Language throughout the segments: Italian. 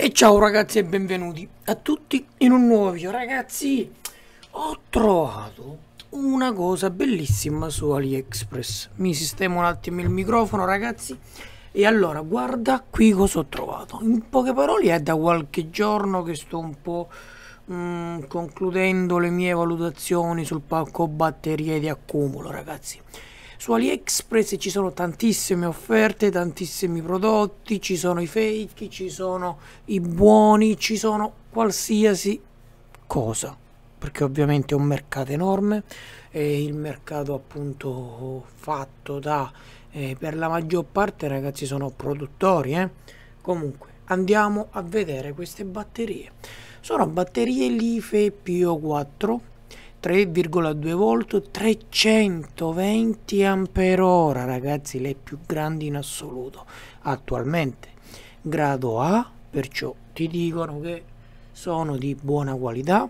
E ciao ragazzi e benvenuti a tutti in un nuovo video Ragazzi ho trovato una cosa bellissima su AliExpress Mi sistemo un attimo il microfono ragazzi E allora guarda qui cosa ho trovato In poche parole è da qualche giorno che sto un po' mh, mm, concludendo le mie valutazioni sul pacco batterie di accumulo ragazzi su AliExpress ci sono tantissime offerte, tantissimi prodotti, ci sono i fake, ci sono i buoni, ci sono qualsiasi cosa. Perché ovviamente è un mercato enorme, è il mercato appunto fatto da, eh, per la maggior parte ragazzi sono produttori. Eh? Comunque andiamo a vedere queste batterie. Sono batterie LiFe PO4 3,2 volt 320 ampere ora ragazzi le più grandi in assoluto attualmente grado A perciò ti dicono che sono di buona qualità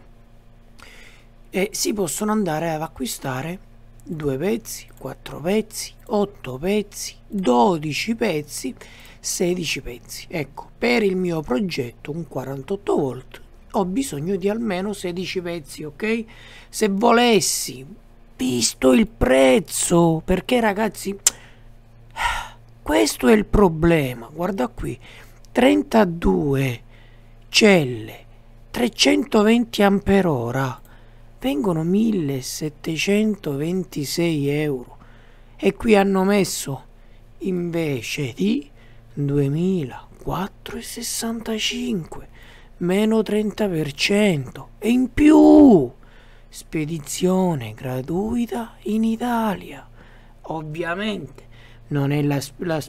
e si possono andare ad acquistare due pezzi, quattro pezzi, otto pezzi, 12 pezzi, 16 pezzi. Ecco, per il mio progetto un 48 volt ho bisogno di almeno 16 pezzi, ok? Se volessi, visto il prezzo, perché ragazzi, questo è il problema, guarda qui, 32 celle, 320 ampere ora vengono 1726 euro e qui hanno messo invece di 2465 meno 30% e in più spedizione gratuita in Italia. Ovviamente non è la, la,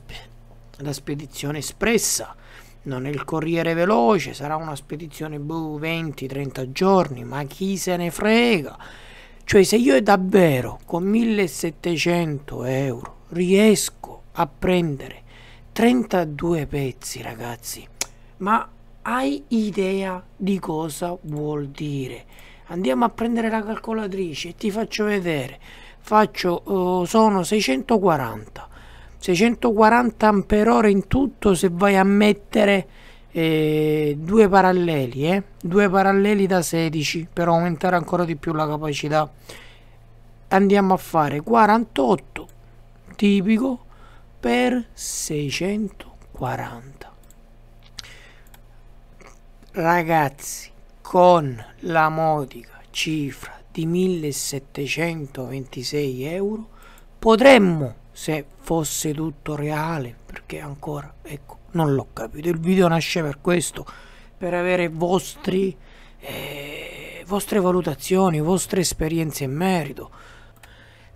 la spedizione espressa, non è il corriere veloce, sarà una spedizione boh, 20-30 giorni, ma chi se ne frega. Cioè se io davvero con 1700 euro riesco a prendere 32 pezzi ragazzi, ma hai idea di cosa vuol dire. Andiamo a prendere la calcolatrice e ti faccio vedere. Faccio, uh, sono 640. 640 amperore in tutto se vai a mettere eh, due paralleli, eh? due paralleli da 16 per aumentare ancora di più la capacità. Andiamo a fare 48 tipico per 640. Ragazzi, con la modica cifra di 1726 euro potremmo, se fosse tutto reale, perché ancora, ecco, non l'ho capito, il video nasce per questo, per avere vostri, eh, vostre valutazioni, vostre esperienze in merito.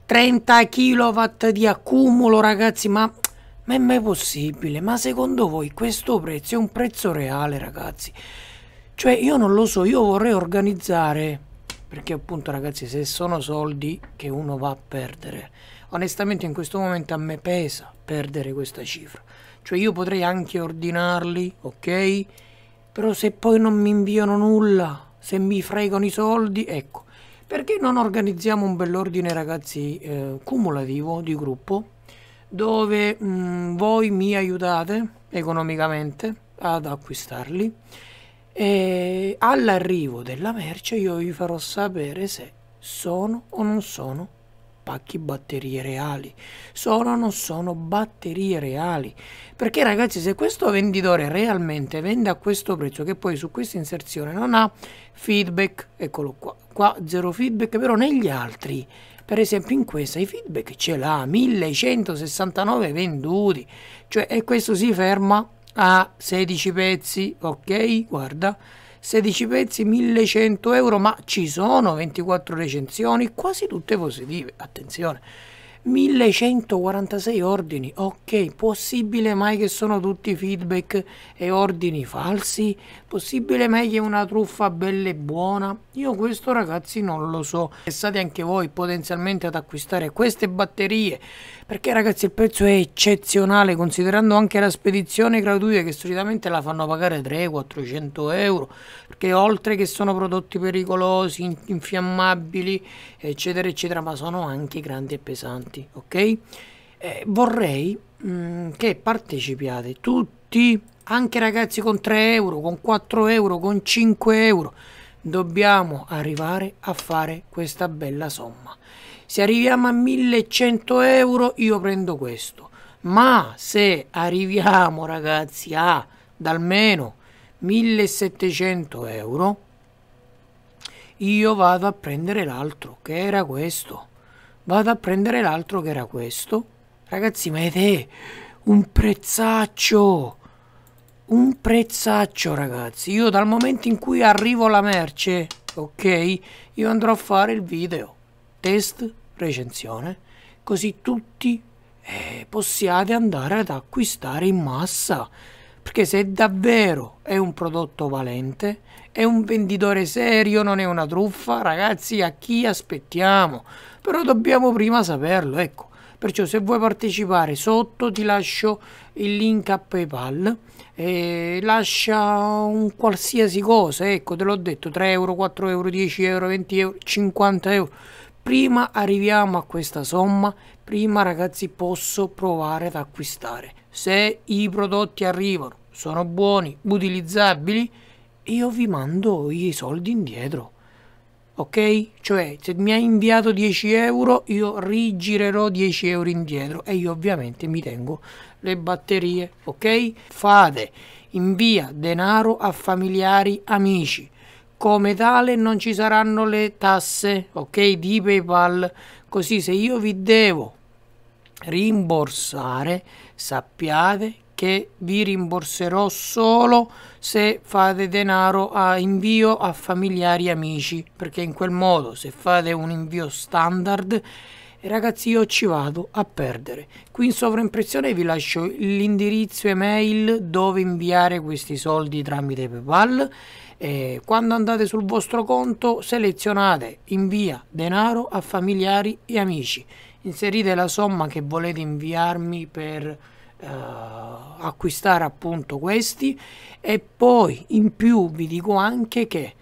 30 kW di accumulo, ragazzi, ma ma è mai possibile? Ma secondo voi questo prezzo è un prezzo reale, ragazzi? Cioè, io non lo so, io vorrei organizzare, perché appunto, ragazzi, se sono soldi che uno va a perdere, onestamente in questo momento a me pesa perdere questa cifra. Cioè, io potrei anche ordinarli, ok? Però se poi non mi inviano nulla, se mi fregano i soldi, ecco. Perché non organizziamo un bell'ordine, ragazzi, eh, cumulativo di gruppo? dove mh, mm, voi mi aiutate economicamente ad acquistarli e all'arrivo della merce io vi farò sapere se sono o non sono pacchi batterie reali sono o non sono batterie reali perché ragazzi se questo venditore realmente vende a questo prezzo che poi su questa inserzione non ha feedback eccolo qua qua zero feedback però negli altri per esempio in questa i feedback ce l'ha, 1169 venduti, cioè e questo si ferma a 16 pezzi, ok? Guarda, 16 pezzi, 1100 euro, ma ci sono 24 recensioni, quasi tutte positive, attenzione 1146 ordini, ok, possibile mai che sono tutti feedback e ordini falsi? Possibile mai che è una truffa bella e buona? Io questo ragazzi non lo so, pensate anche voi potenzialmente ad acquistare queste batterie, perché ragazzi il prezzo è eccezionale considerando anche la spedizione gratuita che solitamente la fanno pagare 300-400 euro, perché oltre che sono prodotti pericolosi, infiammabili eccetera eccetera, ma sono anche grandi e pesanti avanti, ok? Eh, vorrei mh, mm, che partecipiate tutti, anche ragazzi con 3 euro, con 4 euro, con 5 euro. Dobbiamo arrivare a fare questa bella somma. Se arriviamo a 1100 euro io prendo questo, ma se arriviamo ragazzi a dal meno 1700 euro io vado a prendere l'altro che era questo Vado a prendere l'altro che era questo. Ragazzi, ma è un prezzaccio! Un prezzaccio, ragazzi. Io dal momento in cui arrivo la merce, ok, io andrò a fare il video. Test, recensione. Così tutti eh, possiate andare ad acquistare in massa. Perché se davvero è un prodotto valente, è un venditore serio, non è una truffa, ragazzi a chi aspettiamo? Però dobbiamo prima saperlo, ecco. Perciò se vuoi partecipare sotto ti lascio il link a PayPal e lascia un qualsiasi cosa, ecco te l'ho detto, 3 euro, 4 euro, 10 euro, 20 euro, 50 euro prima arriviamo a questa somma, prima ragazzi posso provare ad acquistare. Se i prodotti arrivano, sono buoni, utilizzabili, io vi mando i soldi indietro. Ok? Cioè, se mi hai inviato 10 euro, io rigirerò 10 euro indietro e io ovviamente mi tengo le batterie. Ok? Fate, invia denaro a familiari, amici come tale non ci saranno le tasse ok di paypal così se io vi devo rimborsare sappiate che vi rimborserò solo se fate denaro a invio a familiari e amici perché in quel modo se fate un invio standard ragazzi io ci vado a perdere qui in sovraimpressione vi lascio l'indirizzo email dove inviare questi soldi tramite paypal eh, quando andate sul vostro conto selezionate invia denaro a familiari e amici, inserite la somma che volete inviarmi per eh, acquistare appunto questi e poi in più vi dico anche che